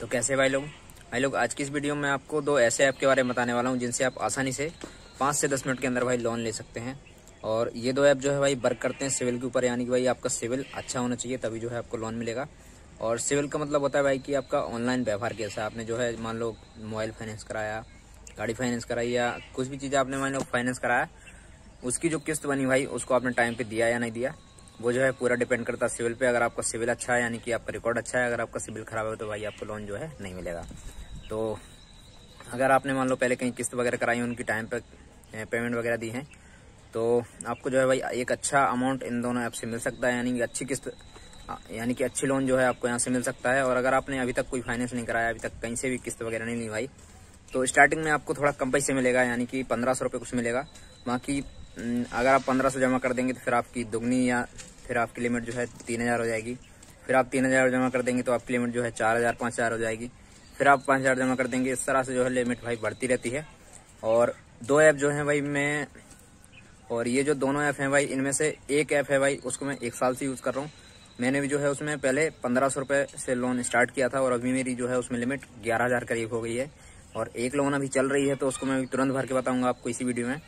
तो कैसे भाई लोग भाई लोग आज की इस वीडियो में आपको दो ऐसे ऐप के बारे में बताने वाला हूँ जिनसे आप आसानी से पाँच से दस मिनट के अंदर भाई लोन ले सकते हैं और ये दो ऐप जो है भाई वर्क करते हैं सिविल के ऊपर यानी कि भाई आपका सिविल अच्छा होना चाहिए तभी जो है आपको लोन मिलेगा और सिविल का मतलब होता है भाई कि आपका ऑनलाइन व्यवहार कैसा आपने जो है मान लो मोबाइल फाइनेंस कराया गाड़ी फाइनेंस कराई या कुछ भी चीज़ आपने मान लो फाइनेंस कराया उसकी जो किस्त बनी भाई उसको आपने टाइम पे दिया या नहीं दिया वो जो है पूरा डिपेंड करता है सिविल पे अगर आपका सिविल अच्छा है यानी कि आपका रिकॉर्ड अच्छा है अगर आपका सिविल खराब है तो भाई आपको लोन जो है नहीं मिलेगा तो अगर आपने मान लो पहले कहीं किस्त वगैरह कराई उनकी टाइम पर पेमेंट वगैरह दी है तो आपको जो है भाई एक अच्छा अमाउंट इन दोनों ऐप से मिल सकता है यानी कि अच्छी किस्त यानी कि अच्छी लोन जो है आपको यहाँ से मिल सकता है और अगर आपने अभी तक कोई फाइनेंस नहीं कराया अभी तक कहीं से भी किस्त वगैरह नहीं ली भाई तो स्टार्टिंग में आपको थोड़ा कम पैसे मिलेगा यानी कि पंद्रह सौ रुपये कुछ मिलेगा बाकी अगर आप पंद्रह सौ जमा कर देंगे तो फिर आपकी दुगनी या फिर आपकी लिमिट जो है तीन हज़ार हो जाएगी फिर आप तीन हज़ार जमा कर देंगे तो आपकी लिमिट जो है चार हज़ार पांच हज़ार हो जाएगी फिर आप पांच हज़ार जमा कर देंगे इस तरह से जो है लिमिट भाई बढ़ती रहती है और दो ऐप जो है भाई मैं और ये जो दोनों ऐप है भाई इनमें से एक ऐप है भाई उसको मैं एक साल से यूज़ कर रहा हूँ मैंने भी जो है उसमें पहले पंद्रह सौ रुपये से लोन स्टार्ट किया था और अभी मेरी जो है उसमें लिमिट ग्यारह हज़ार करीब हो गई है और एक लोन अभी चल रही है तो उसको मैं तुरंत भर के बताऊंगा आपको इसी वीडियो में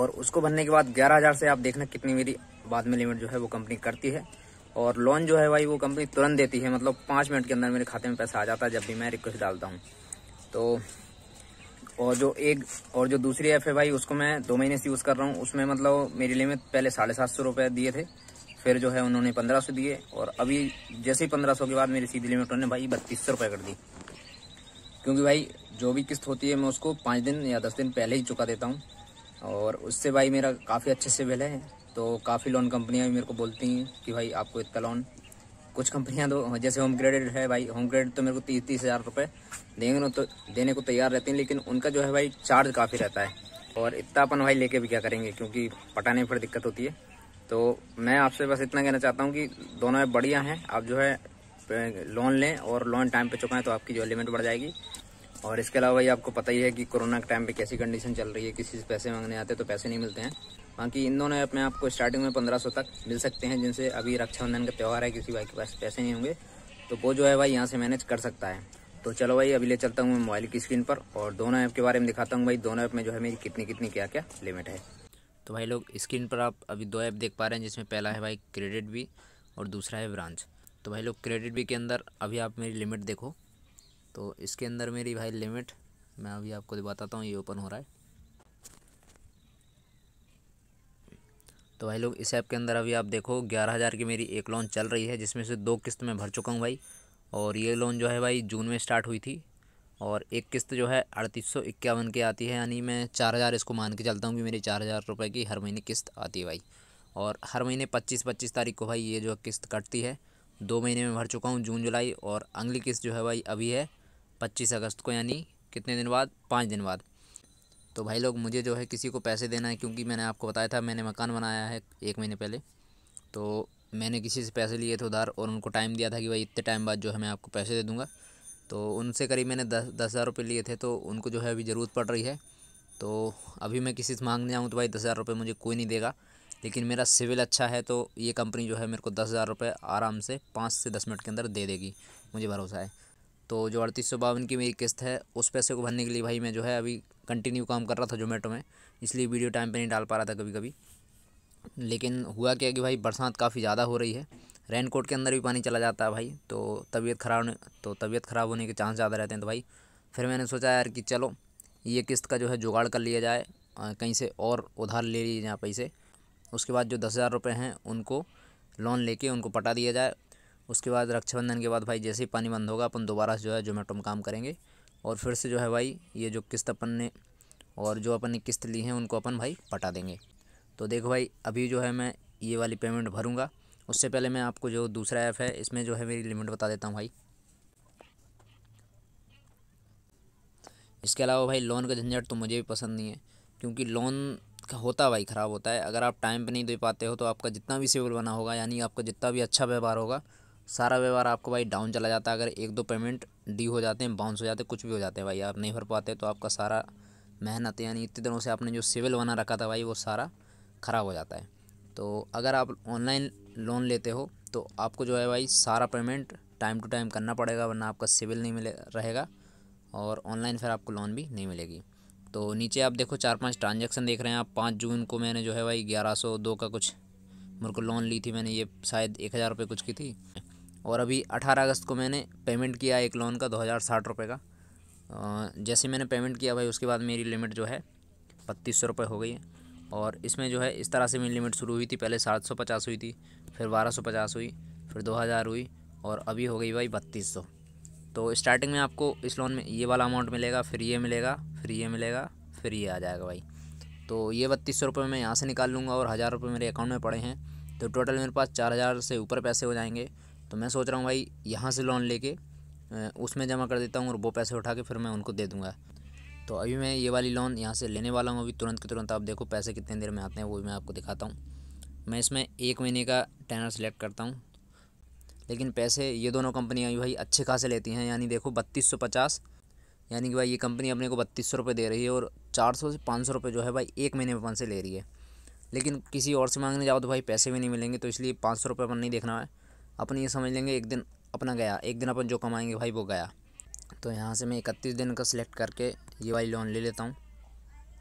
और उसको भरने के बाद ग्यारह हज़ार से आप देखना कितनी मेरी बाद में लिमिट जो है वो कंपनी करती है और लोन जो है भाई वो कंपनी तुरंत देती है मतलब पाँच मिनट के अंदर मेरे खाते में पैसा आ जाता है जब भी मैं रिक्वेस्ट डालता हूँ तो और जो एक और जो दूसरी ऐप है भाई उसको मैं दो महीने से यूज़ कर रहा हूँ उसमें मतलब मेरी लिमिट पहले साढ़े सात सौ रुपये दिए थे फिर जो है उन्होंने पंद्रह सौ दिए और अभी जैसे ही पंद्रह सौ के बाद मेरी सीधी लिमिट उन्होंने भाई बत्तीस सौ रुपये कर दी क्योंकि भाई जो भी किस्त होती है मैं उसको पाँच दिन या दस दिन पहले ही चुका देता हूँ और उससे भाई मेरा काफ़ी अच्छे से बिल है तो काफ़ी लोन कंपनियाँ भी मेरे को बोलती हैं कि भाई आपको इतना लोन कुछ कंपनियां तो जैसे होम क्रेडिट है भाई होम क्रेडिट तो मेरे को तीस तीस हज़ार रुपये देंगे ना तो देने को तैयार रहते हैं लेकिन उनका जो है भाई चार्ज काफ़ी रहता है और इतना अपन भाई लेके भी क्या करेंगे क्योंकि पटाने में फिर दिक्कत होती है तो मैं आपसे बस इतना कहना चाहता हूँ कि दोनों बढ़िया हैं आप जो है लोन लें और लोन टाइम पर चुकाएं तो आपकी जो लिमिट बढ़ जाएगी और इसके अलावा भाई आपको पता ही है कि कोरोना के टाइम पे कैसी कंडीशन चल रही है किसी से पैसे मांगने आते तो पैसे नहीं मिलते हैं बाकी इन दोनों ऐप में आपको स्टार्टिंग में पंद्रह सौ तक मिल सकते हैं जिनसे अभी रक्षाबंधन का त्यौहार है किसी भाई के पास पैसे नहीं होंगे तो वो जो है भाई यहाँ से मैनेज कर सकता है तो चलो भाई अभी ले चलता हूँ मैं मोबाइल की स्क्रीन पर और दोनों ऐप के बारे में दिखाता हूँ भाई दोनों ऐप में जो है मेरी कितनी कितनी क्या क्या लिमिट है तो भाई लोग स्क्रीन पर आप अभी दो ऐप देख पा रहे हैं जिसमें पहला है भाई क्रेडिट भी और दूसरा है ब्रांच तो भाई लोग क्रेडिट भी के अंदर अभी आप मेरी लिमिट देखो तो इसके अंदर मेरी भाई लिमिट मैं अभी आपको बताता हूँ ये ओपन हो रहा है तो भाई लोग इस ऐप के अंदर अभी आप देखो ग्यारह हज़ार की मेरी एक लोन चल रही है जिसमें से दो किस्त मैं भर चुका हूँ भाई और ये लोन जो है भाई जून में स्टार्ट हुई थी और एक किस्त जो है अड़तीस सौ इक्यावन की आती है यानी मैं चार हज़ार इसको मान के चलता हूँ कि मेरी चार हज़ार रुपये की हर महीने किस्त आती है भाई और हर महीने पच्चीस पच्चीस तारीख को भाई ये जो किस्त कटती है दो महीने में भर चुका हूँ जून जुलाई और अगली किस्त जो है भाई अभी है पच्चीस अगस्त को यानी कितने दिन बाद पाँच दिन बाद तो भाई लोग मुझे जो है किसी को पैसे देना है क्योंकि मैंने आपको बताया था मैंने मकान बनाया है एक महीने पहले तो मैंने किसी से पैसे लिए थे उधार और उनको टाइम दिया था कि भाई इतने टाइम बाद जो है मैं आपको पैसे दे दूँगा तो उनसे करीब मैंने दस दस हज़ार रुपये लिए थे तो उनको जो है अभी ज़रूरत पड़ रही है तो अभी मैं किसी से मांगने आऊँ तो भाई दस हज़ार रुपये मुझे कोई नहीं देगा लेकिन मेरा सिविल अच्छा है तो ये कंपनी जो है मेरे को दस हज़ार रुपये आराम से पाँच से दस मिनट के अंदर दे देगी मुझे भरोसा है तो जो अड़तीस सौ बावन की मेरी किस्त है उस पैसे को भरने के लिए भाई मैं जो है अभी कंटिन्यू काम कर रहा था जोमेटो में इसलिए वीडियो टाइम पर नहीं डाल पा रहा था कभी कभी लेकिन हुआ क्या कि भाई बरसात काफ़ी ज़्यादा हो रही है रेन कोट के अंदर भी पानी चला जाता है भाई तो तबीयत ख़राब तो तबीयत ख़राब होने के चांस ज़्यादा रहते हैं तो भाई फिर मैंने सोचा यार कि चलो ये किस्त का जो है जुगाड़ कर लिया जाए कहीं से और उधार ले लिए जाए पैसे उसके बाद जो दस हज़ार रुपये हैं उनको लोन लेके उनको पटा दिया जाए उसके बाद रक्षाबंधन के बाद भाई जैसे ही पानी बंद होगा अपन दोबारा से जो है जोमेटो में काम करेंगे और फिर से जो है भाई ये जो किस्त अपन ने और जो अपन ने किस्त ली है उनको अपन भाई पटा देंगे तो देखो भाई अभी जो है मैं ये वाली पेमेंट भरूँगा उससे पहले मैं आपको जो दूसरा ऐप है इसमें जो है मेरी लिमिट बता देता हूँ भाई इसके अलावा भाई लोन का झंझट तो मुझे भी पसंद नहीं है क्योंकि लोन का होता भाई ख़राब होता है अगर आप टाइम पे नहीं दे पाते हो तो आपका जितना भी सेवल बना होगा यानी आपका जितना भी अच्छा व्यवहार होगा सारा व्यवहार आपको भाई डाउन चला जाता है अगर एक दो पेमेंट डी हो जाते हैं बाउंस हो जाते हैं कुछ भी हो जाते हैं भाई आप नहीं भर पाते तो आपका सारा मेहनत यानी इतने दिनों से आपने जो सिविल बना रखा था भाई वो सारा ख़राब हो जाता है तो अगर आप ऑनलाइन लोन लेते हो तो आपको जो है भाई सारा पेमेंट टाइम टू टाइम करना पड़ेगा वरना आपका सिविल नहीं मिले रहेगा और ऑनलाइन फिर आपको लोन भी नहीं मिलेगी तो नीचे आप देखो चार पांच ट्रांजैक्शन देख रहे हैं आप पाँच जून को मैंने जो है भाई ग्यारह सौ दो का कुछ मेरे को लोन ली थी मैंने ये शायद एक हज़ार रुपये कुछ की थी और अभी 18 अगस्त को मैंने पेमेंट किया एक लोन का दो हज़ार साठ रुपये का जैसे मैंने पेमेंट किया भाई उसके बाद मेरी लिमिट जो है बत्तीस सौ रुपये हो गई है और इसमें जो है इस तरह से मेरी लिमिट शुरू हुई थी पहले सात सौ पचास हुई थी फिर बारह सौ पचास हुई फिर दो हज़ार हुई और अभी हो गई भाई बत्तीस सौ तो स्टार्टिंग में आपको इस लोन में ये वाला अमाउंट मिलेगा फिर ये मिलेगा फिर ये मिलेगा फिर ये आ जाएगा भाई तो ये बत्तीस सौ रुपये मैं यहाँ से निकाल लूँगा और हज़ार रुपये मेरे अकाउंट में पड़े हैं तो टोटल मेरे पास चार हज़ार से ऊपर पैसे हो जाएंगे तो मैं सोच रहा हूँ भाई यहाँ से लोन लेके उसमें जमा कर देता हूँ और वो पैसे उठा के फिर मैं उनको दे दूँगा तो अभी मैं ये वाली लोन यहाँ से लेने वाला हूँ अभी तुरंत के तुरंत आप देखो पैसे कितने देर में आते हैं वो भी मैं आपको दिखाता हूँ मैं इसमें एक महीने का टैनर सेलेक्ट करता हूँ लेकिन पैसे ये दोनों कंपनियाँ भाई अच्छे खासे लेती हैं यानी देखो बत्तीस सौ पचास यानी कि भाई ये कंपनी अपने को बत्तीस सौ रुपये दे रही है और चार सौ से पाँच सौ रुपये जो है भाई एक महीने में से ले रही है लेकिन किसी और से मांगने जाओ तो भाई पैसे भी नहीं मिलेंगे तो इसलिए पाँच सौ रुपये अपन नहीं देखना है अपन ये समझ लेंगे एक दिन अपना गया एक दिन अपन जो कमाएंगे भाई वो गया तो यहाँ से मैं इकतीस दिन का सिलेक्ट करके ये वाली लोन ले लेता हूँ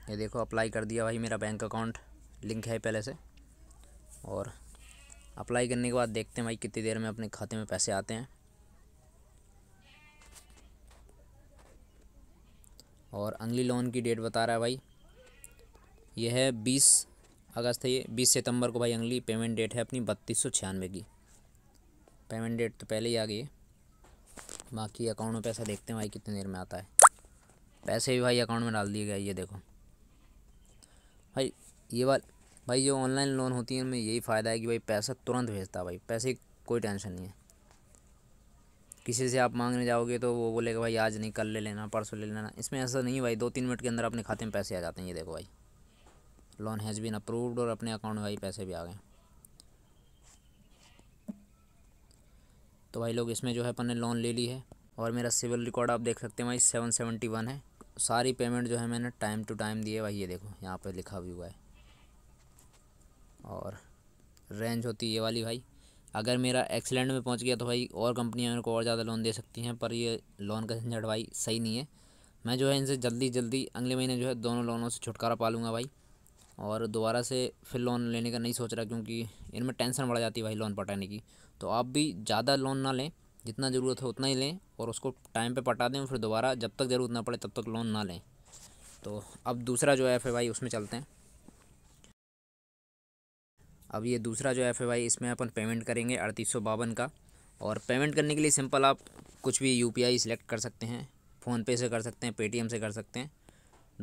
ये देखो अप्लाई कर दिया भाई मेरा बैंक अकाउंट लिंक है पहले से और अप्लाई करने के बाद देखते हैं भाई कितनी देर में अपने खाते में पैसे आते हैं और अगली लोन की डेट बता रहा है भाई यह है बीस अगस्त है ये बीस सितंबर को भाई अगली पेमेंट डेट है अपनी बत्तीस सौ छियानवे की पेमेंट डेट तो पहले ही आ गई है बाकी अकाउंट में पैसा देखते हैं भाई कितनी देर में आता है पैसे भी भाई अकाउंट में डाल दिए गए ये देखो भाई ये बात भाई जो ऑनलाइन लोन होती है उनमें यही फ़ायदा है कि भाई पैसा तुरंत भेजता है भाई पैसे कोई टेंशन नहीं है किसी से आप मांगने जाओगे तो वो बोलेगा भाई आज नहीं कल ले लेना परसों ले लेना इसमें ऐसा नहीं भाई दो तीन मिनट के अंदर अपने खाते में पैसे आ जाते हैं ये देखो भाई लोन हैज़ बीन अप्रूव्ड और अपने अकाउंट में भाई पैसे भी आ गए तो भाई लोग इसमें जो है अपन ने लोन ले ली है और मेरा सिविल रिकॉर्ड आप देख सकते हैं भाई सेवन सेवेंटी वन है सारी पेमेंट जो है मैंने टाइम टू टाइम दी है भाई ये देखो यहाँ पर लिखा भी हुआ है और रेंज होती है ये वाली भाई अगर मेरा एक्सीलेंट में पहुँच गया तो भाई और कंपनियाँ मेरे को और ज़्यादा लोन दे सकती हैं पर ये लोन का झंझट भाई सही नहीं है मैं जो है इनसे जल्दी जल्दी अगले महीने जो है दोनों लोनों से छुटकारा पा लूँगा भाई और दोबारा से फिर लोन लेने का नहीं सोच रहा क्योंकि इनमें टेंशन बढ़ जाती है भाई लोन पटाने की तो आप भी ज़्यादा लोन ना लें जितना ज़रूरत हो उतना ही लें और उसको टाइम पे पटा दें फिर दोबारा जब तक ज़रूरत ना पड़े तब तक लोन ना लें तो अब दूसरा जो एफ ए उसमें चलते हैं अब ये दूसरा जो एफ ए इसमें अपन पेमेंट करेंगे अड़तीस सौ बावन का और पेमेंट करने के लिए सिंपल आप कुछ भी यू पी आई सिलेक्ट कर सकते हैं फ़ोनपे से कर सकते हैं पेटीएम से कर सकते हैं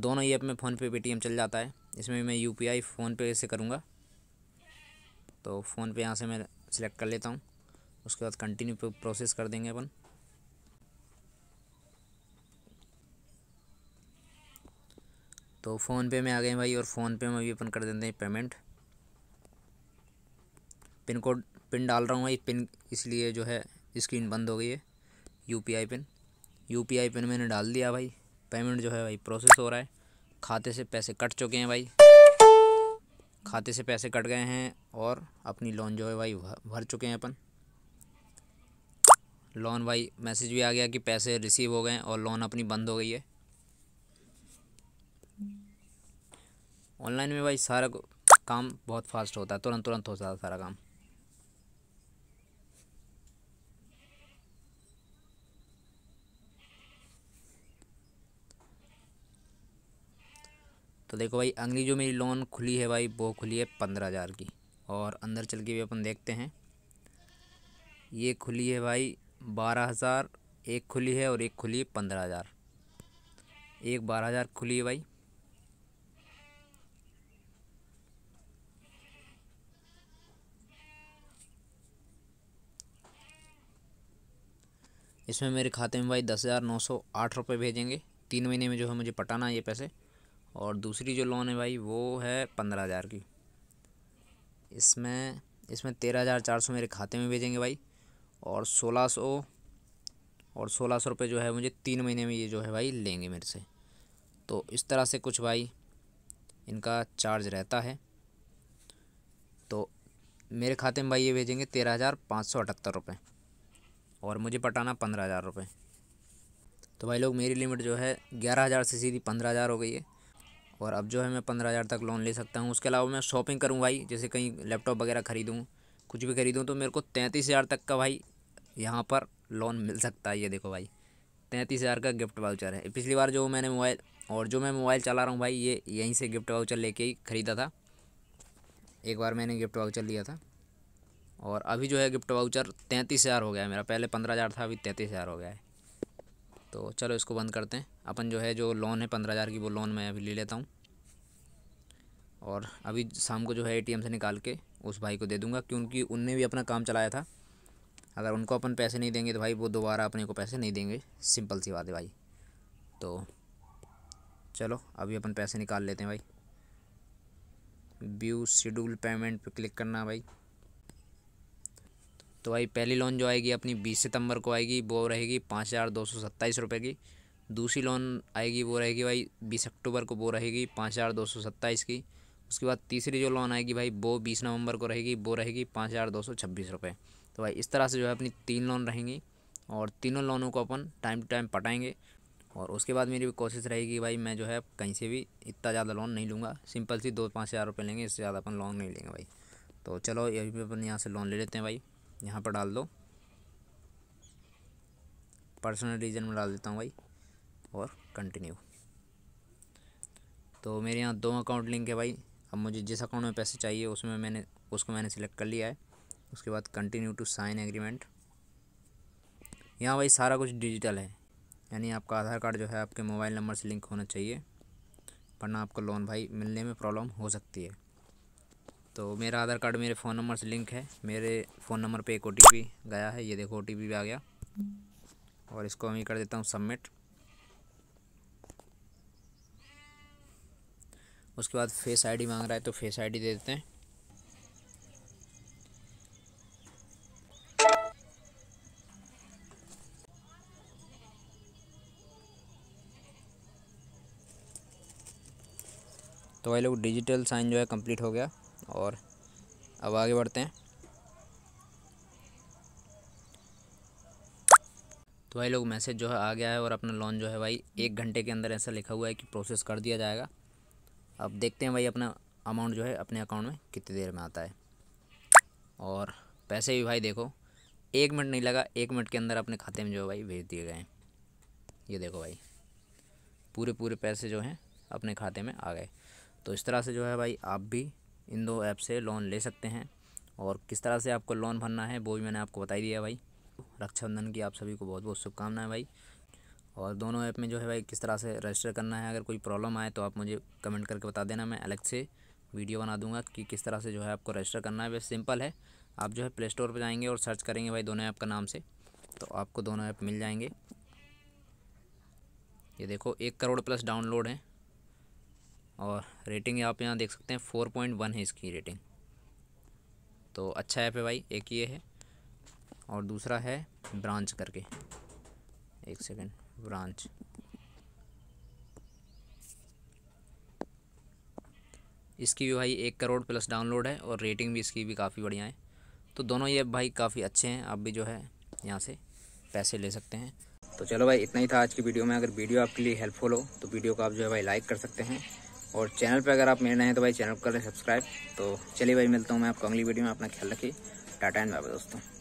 दोनों ही ऐप में फ़ोनपे पेटीएम चल जाता है इसमें मैं यू पी आई फ़ोनपे से करूँगा तो फ़ोनपे यहाँ से मैं सिलेक्ट कर लेता हूँ उसके बाद कंटिन्यू प्रोसेस कर देंगे अपन तो फ़ोनपे में आ गए भाई और फ़ोनपे में भी अपन कर देते हैं पेमेंट पिन कोड पिन डाल रहा हूँ भाई पिन इसलिए जो है स्क्रीन बंद हो गई है U P I pin U P I pin मैंने डाल दिया भाई पेमेंट जो है भाई प्रोसेस हो रहा है खाते से पैसे कट चुके हैं भाई खाते से पैसे कट गए हैं और अपनी लोन जो है भाई भर चुके हैं अपन लोन भाई मैसेज भी आ गया कि पैसे रिसीव हो गए और लोन अपनी बंद हो गई है ऑनलाइन में भाई सारा काम बहुत फास्ट होता है तुरंत तुरंत होता है सारा काम तो देखो भाई अगली जो मेरी लोन खुली है भाई वो खुली है पंद्रह हज़ार की और अंदर चल के भी अपन देखते हैं ये खुली है भाई बारह हज़ार एक खुली है और एक खुली है पंद्रह हज़ार एक बारह हज़ार खुली है भाई इसमें मेरे खाते में भाई दस हज़ार नौ सौ आठ रुपये भेजेंगे तीन महीने में जो है मुझे पटाना है ये पैसे और दूसरी जो लोन है भाई वो है पंद्रह हज़ार की इसमें इसमें तेरह हज़ार चार सौ मेरे खाते में भेजेंगे भाई और सोलह सौ और सोलह सौ रुपये जो है मुझे तीन महीने में ये जो है भाई लेंगे मेरे से तो इस तरह से कुछ भाई इनका चार्ज रहता है तो मेरे खाते में भाई ये भेजेंगे तेरह हज़ार पाँच सौ अठहत्तर रुपये और मुझे पटाना पंद्रह हज़ार रुपये तो भाई लोग मेरी लिमिट जो है ग्यारह हज़ार से सीधी पंद्रह हज़ार हो गई है और अब जो है मैं पंद्रह हज़ार तक लोन ले सकता हूँ उसके अलावा मैं शॉपिंग करूँ भाई जैसे कहीं लैपटॉप वगैरह खरीदूँ कुछ भी खरीदूँ तो मेरे को तैंतीस हज़ार तक का भाई यहाँ पर लोन मिल सकता है ये देखो भाई तैंतीस हज़ार का गिफ्ट वाउचर है पिछली बार जो मैंने मोबाइल और जो मैं मोबाइल चला रहा हूँ भाई ये यहीं से गिफ्ट वाउचर लेके ही ख़रीदा था एक बार मैंने गिफ्ट वाउचर लिया था और अभी जो है गिफ्ट वाउचर तैंतीस हज़ार हो गया है मेरा पहले पंद्रह हज़ार था अभी तैंतीस हज़ार हो गया है तो चलो इसको बंद करते हैं अपन जो है जो लोन है पंद्रह हज़ार की वो लोन मैं अभी ले लेता हूँ और अभी शाम को जो है एटीएम से निकाल के उस भाई को दे दूँगा क्योंकि उनने भी अपना काम चलाया था अगर उनको अपन पैसे नहीं देंगे तो भाई वो दोबारा अपने को पैसे नहीं देंगे सिंपल सी बात है भाई तो चलो अभी अपन पैसे निकाल लेते हैं भाई व्यू शेड्यूल पेमेंट पर क्लिक करना भाई तो भाई पहली लोन जो आएगी अपनी बीस सितंबर को आएगी वो रहेगी पाँच हज़ार दो सौ सत्ताईस रुपये की दूसरी लोन आएगी वो रहेगी भाई बीस अक्टूबर को वो रहेगी पाँच हज़ार दो सौ सत्ताईस की उसके बाद तीसरी जो लोन आएगी भाई वो बीस नवंबर को रहेगी वो रहेगी पाँच हज़ार दो सौ छब्बीस रुपये तो भाई इस तरह से जो है अपनी तीन लोन रहेंगी और तीनों लोनों को अपन टाइम टू टाइम पटाएंगे और उसके बाद मेरी भी कोशिश रहेगी भाई मैं जो है कहीं से भी इतना ज़्यादा लोन नहीं लूँगा सिंपल सी दो पाँच हज़ार रुपये लेंगे इससे ज़्यादा अपन लोन नहीं लेंगे भाई तो चलो अभी अपन यहाँ से लोन ले लेते हैं भाई यहाँ पर डाल दो पर्सनल रीजन में डाल देता हूँ भाई और कंटिन्यू तो मेरे यहाँ दो अकाउंट लिंक है भाई अब मुझे जिस अकाउंट में पैसे चाहिए उसमें मैंने उसको मैंने सिलेक्ट कर लिया है उसके बाद कंटिन्यू टू साइन एग्रीमेंट यहाँ भाई सारा कुछ डिजिटल है यानी आपका आधार कार्ड जो है आपके मोबाइल नंबर से लिंक होना चाहिए वरना आपको लोन भाई मिलने में प्रॉब्लम हो सकती है तो मेरा आधार कार्ड मेरे फ़ोन नंबर से लिंक है मेरे फ़ोन नंबर पे एक ओ गया है ये देखो ओ भी आ गया और इसको मैं कर देता हूँ सबमिट उसके बाद फेस आईडी मांग रहा है तो फेस आईडी दे देते हैं तो भाई लोग डिजिटल साइन जो है कंप्लीट हो गया और अब आगे बढ़ते हैं तो भाई लोग मैसेज जो है आ गया है और अपना लोन जो है भाई एक घंटे के अंदर ऐसा लिखा हुआ है कि प्रोसेस कर दिया जाएगा अब देखते हैं भाई अपना अमाउंट जो है अपने अकाउंट में कितनी देर में आता है और पैसे भी भाई देखो एक मिनट नहीं लगा एक मिनट के अंदर अपने खाते में जो है भाई भेज दिए गए हैं ये देखो भाई पूरे पूरे पैसे जो हैं अपने खाते में आ गए तो इस तरह से जो है भाई आप भी इन दो ऐप से लोन ले सकते हैं और किस तरह से आपको लोन भरना है वो भी मैंने आपको बता ही दिया भाई रक्षाबंधन की आप सभी को बहुत बहुत शुभकामनाएं भाई और दोनों ऐप में जो है भाई किस तरह से रजिस्टर करना है अगर कोई प्रॉब्लम आए तो आप मुझे कमेंट करके बता देना मैं अलग से वीडियो बना दूंगा कि किस तरह से जो है आपको रजिस्टर करना है वैसे सिंपल है आप जो है प्ले स्टोर पर जाएंगे और सर्च करेंगे भाई दोनों ऐप का नाम से तो आपको दोनों ऐप मिल जाएंगे ये देखो एक करोड़ प्लस डाउनलोड हैं और रेटिंग आप यहाँ देख सकते हैं फोर पॉइंट वन है इसकी रेटिंग तो अच्छा ऐप है भाई एक ये है और दूसरा है ब्रांच करके एक सेकेंड ब्रांच इसकी भी भाई एक करोड़ प्लस डाउनलोड है और रेटिंग भी इसकी भी काफ़ी बढ़िया है तो दोनों ये भाई काफ़ी अच्छे हैं आप भी जो है यहाँ से पैसे ले सकते हैं तो चलो भाई इतना ही था आज की वीडियो में अगर वीडियो आपके लिए हेल्पफुल हो तो वीडियो को आप जो है भाई लाइक कर सकते हैं और चैनल पर अगर आप मेरे नए हैं तो भाई चैनल को करें सब्सक्राइब तो चलिए भाई मिलता हूँ मैं आपको अगली वीडियो में अपना ख्याल रखिए टाटा एंड बाबा दोस्तों